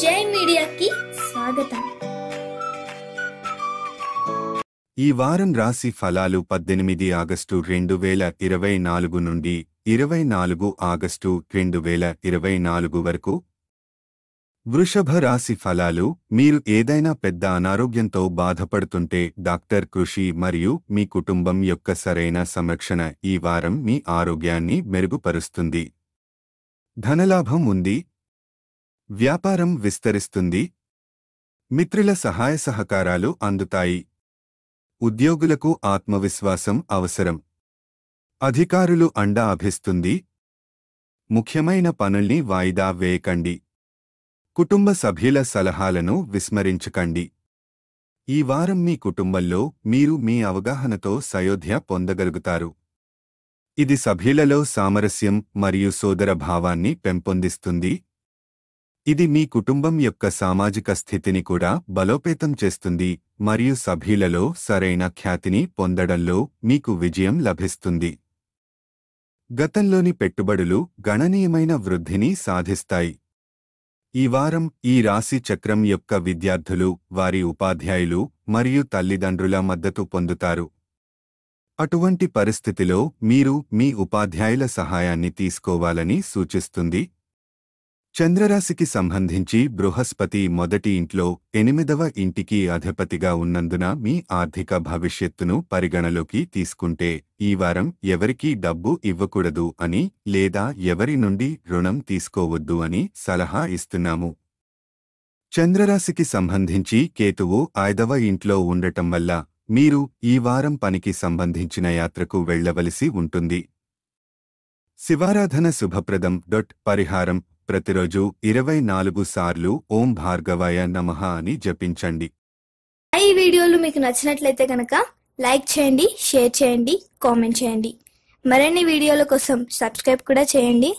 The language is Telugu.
జై మీడియాకి స్వాగతం ఈ వారం రాశి ఫలాలు పద్దెనిమిది ఆగస్టు రెండు వేల ఇరవై నాలుగు నుండి ఇరవై నాలుగు ఆగస్టు రెండు వేల ఇరవై నాలుగు వరకు వృషభ రాశి ఫలాలు మీరు ఏదైనా పెద్ద అనారోగ్యంతో బాధపడుతుంటే డాక్టర్ కృషి మరియు మీ కుటుంబం యొక్క సరైన సంరక్షణ ఈ వారం మీ ఆరోగ్యాన్ని మెరుగుపరుస్తుంది ధనలాభం ఉంది వ్యాపారం విస్తరిస్తుంది మిత్రుల సహాయ సహకారాలు అందుతాయి ఉద్యోగులకు ఆత్మవిశ్వాసం అవసరం అధికారులు అండా అభిస్తుంది ముఖ్యమైన పనుల్ని వాయిదా వేయకండి కుటుంబ సభ్యుల సలహాలను విస్మరించకండి ఈ వారం మీ కుటుంబంలో మీరు మీ అవగాహనతో సయోధ్య పొందగలుగుతారు ఇది సభ్యులలో సామరస్యం మరియు సోదర భావాన్ని పెంపొందిస్తుంది ఇది మీ కుటుంబం యొక్క సామాజిక స్థితిని కూడా బలోపేతం చేస్తుంది మరియు సభ్యులలో సరైన ఖ్యాతిని పొందడంలో మీకు విజయం లభిస్తుంది గతంలోని పెట్టుబడులు గణనీయమైన వృద్ధిని సాధిస్తాయి ఈ వారం ఈ రాశి చక్రం యొక్క విద్యార్థులు వారి ఉపాధ్యాయులు మరియు తల్లిదండ్రుల మద్దతు పొందుతారు అటువంటి పరిస్థితిలో మీరు మీ ఉపాధ్యాయుల సహాయాన్ని తీసుకోవాలని సూచిస్తుంది చంద్రరాశికి సంబంధించి బృహస్పతి మొదటి ఇంట్లో ఎనిమిదవ ఇంటికి అధిపతిగా ఉన్నందున మీ ఆర్థిక భవిష్యత్తును పరిగణలోకి తీసుకుంటే ఈ వారం ఎవరికీ డబ్బు ఇవ్వకూడదు అని లేదా ఎవరి నుండి రుణం తీసుకోవద్దు అని సలహా ఇస్తున్నాము చంద్రరాశికి సంబంధించి కేతువు ఐదవ ఇంట్లో ఉండటం వల్ల మీరు ఈ వారం పనికి సంబంధించిన యాత్రకు వెళ్లవలసి ఉంటుంది శివారాధన శుభప్రదం డొట్ పరిహారం ప్రతిరోజు ఇరవై నాలుగు సార్లు ఓం భార్గవాయ నమః అని జపించండి ఈ వీడియోలు మీకు నచ్చినట్లయితే కనుక లైక్ చేయండి షేర్ చేయండి కామెంట్ చేయండి మరిన్ని వీడియోల కోసం సబ్స్క్రైబ్ కూడా చేయండి